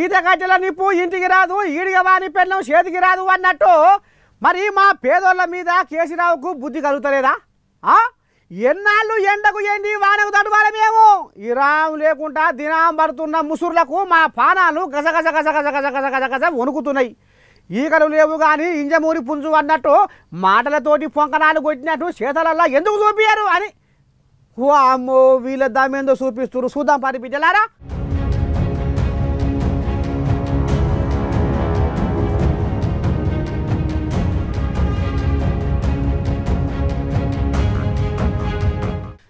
ఈత కట్టెల నిప్పు ఇంటికి రాదు ఈడిగా వాని పెళ్ళం చేతికి రాదు అన్నట్టు మరి మా పేదోళ్ళ మీద కేసీరావుకు బుద్ధి కలుగుతలేదా ఎన్నాళ్ళు ఎండకు ఎండి వానకు తడవాలి మేము ఇరాం లేకుండా దినాం పడుతున్న ముసుర్లకు మా పానాలు గసగస గసగస గసగస గసగస వణుకుతున్నాయి ఈకలు లేవు కానీ ఇంజమూరి పుంజు అన్నట్టు మాటలతోటి పొంకనాలు కొట్టినట్టు చేతలల్లా ఎందుకు చూపించారు అని అమ్మో వీళ్ళ దామేందో చూపిస్తున్నారు చూద్దాం పరిపించలారా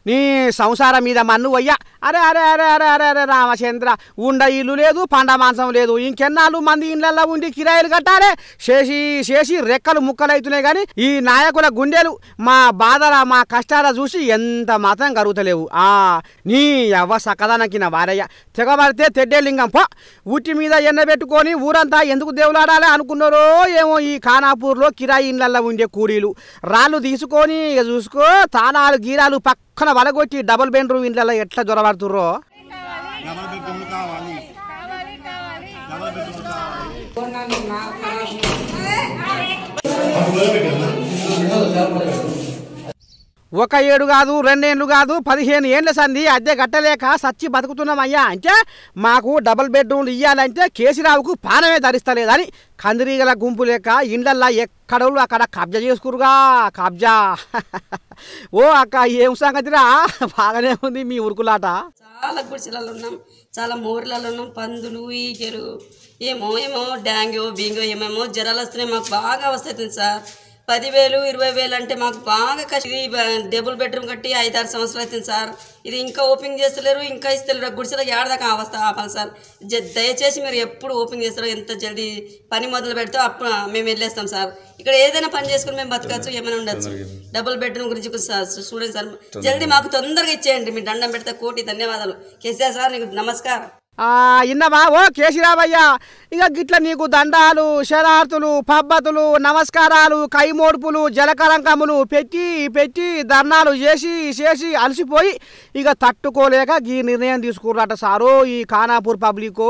నీ సంసారం మీద మన్ను వయ్య అరే అరే అరే అరే అరే అరే రామచంద్ర ఉండ ఇల్లు లేదు పండ మాంసం లేదు ఇంకెన్నాళ్ళు మంది ఇండ్లల్లో ఉండి కిరాయిలు కట్టారే చేసి చేసి రెక్కలు ముక్కలైతున్నాయి కానీ ఈ నాయకుల గుండెలు మా బాధల మా కష్టాల చూసి ఎంత మాత్రం కరుగుతలేవు ఆ నీ ఎవ సకదానకిన వారయ్య తెగబడితే తెడ్డేలింగం పో ఉట్టి మీద ఎండబెట్టుకొని ఊరంతా ఎందుకు దేవులాడాలి అనుకున్నారో ఏమో ఈ ఖానాపూర్లో కిరాయి ఇండ్లలో ఉండే కూలీలు రాళ్ళు తీసుకొని ఇక చూసుకో తానాలు గీరాలు పక్కన వలగొట్టి డబుల్ బెడ్రూమ్ ఇండ్లలో ఎట్లా జ్వరవ కావాలి తుర్రో కావాలి ఒక ఏడు కాదు రెండేళ్ళు కాదు పదిహేను ఏళ్ళ సంది అద్దె కట్టలేక సచ్చి బతుకుతున్నామయ్యా అంటే మాకు డబుల్ బెడ్రూమ్లు ఇవ్వాలంటే కేసీరావుకు పానమే ధరిస్తలేదని కందిరీగల గుంపు లేక ఇండ్లల్లా ఎక్కడోళ్ళు అక్కడ కబ్జా చేసుకురుగా కబ్జా ఓ అక్క ఏం సంగతిరా బాగానే ఉంది మీ ఉరుకులాట చాలా గుడిసెలలో ఉన్నాం చాలా మోర్లలో ఉన్నాం పందులు ఈగరు ఏమో ఏమో డ్యాంగో బీంగో ఏమేమో జ్వరాలు వస్తున్నాయి మాకు బాగా వస్తుంది సార్ పదివేలు ఇరవై వేలు అంటే మాకు బాగా కష్టం ఇది డబుల్ బెడ్రూమ్ కట్టి ఐదారు సంవత్సరాలు అవుతుంది సార్ ఇది ఇంకా ఓపెన్ చేస్తలేరు ఇంకా ఇస్తలేరు గుడిసెలో ఏడదాకా అవస్థ ఆపాలి సార్ దయచేసి మీరు ఎప్పుడు ఓపెన్ చేస్తారో ఎంత జల్దీ పని మొదలు పెడితే అప్పుడు మేము వెళ్ళేస్తాం సార్ ఇక్కడ ఏదైనా పని చేసుకుని మేము బతకచ్చు ఏమైనా ఉండొచ్చు డబుల్ బెడ్రూమ్ గురించి చూడండి సార్ జల్దీ మాకు తొందరగా ఇచ్చేయండి మీరు దండం పెడితే కోటి ధన్యవాదాలు కేసీఆర్ సార్ నీకు నమస్కారం ఇన్నవా ఓ కేసీరావయ్య ఇక గిట్ల నీకు దండాలు శరార్తులు పబ్బతులు నమస్కారాలు కైమోడుపులు జలకలంకములు పెట్టి పెట్టి ధర్నాలు చేసి చేసి అలసిపోయి ఇక తట్టుకోలేక ఈ నిర్ణయం తీసుకుర్రట సారు ఈ ఖానాపూర్ పబ్లికో